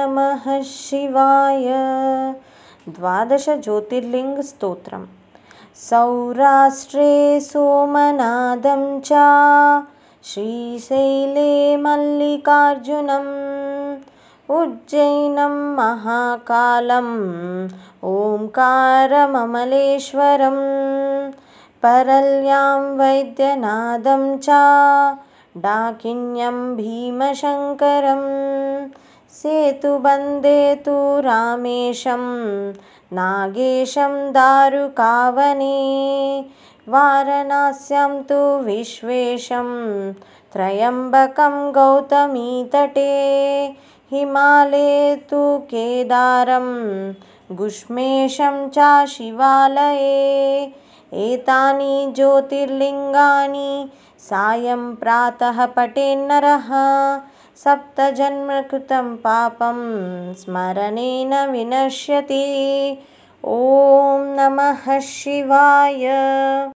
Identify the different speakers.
Speaker 1: नमः शिवाय द्वादश सौराष्ट्रे सोमनादं च श्रीशैले मल्लिकार्जुनम् उज्जैनं महाकालम् ओङ्कारममलेश्वरं परल्यां वैद्यनादं च डाकिन्यं भीमशङ्करम् सेतुवन्दे तु रामेशं नागेशं दारुकावने वारणास्यां तु विश्वेशं त्रयम्बकं गौतमीतटे हिमालये तु केदारं गुष्मेशं च शिवालये एतानि ज्योतिर्लिङ्गानि सायं प्रातः पटेन्नरः सप्तजन्मकृतं पापं स्मरणेन विनश्यति ॐ नमः शिवाय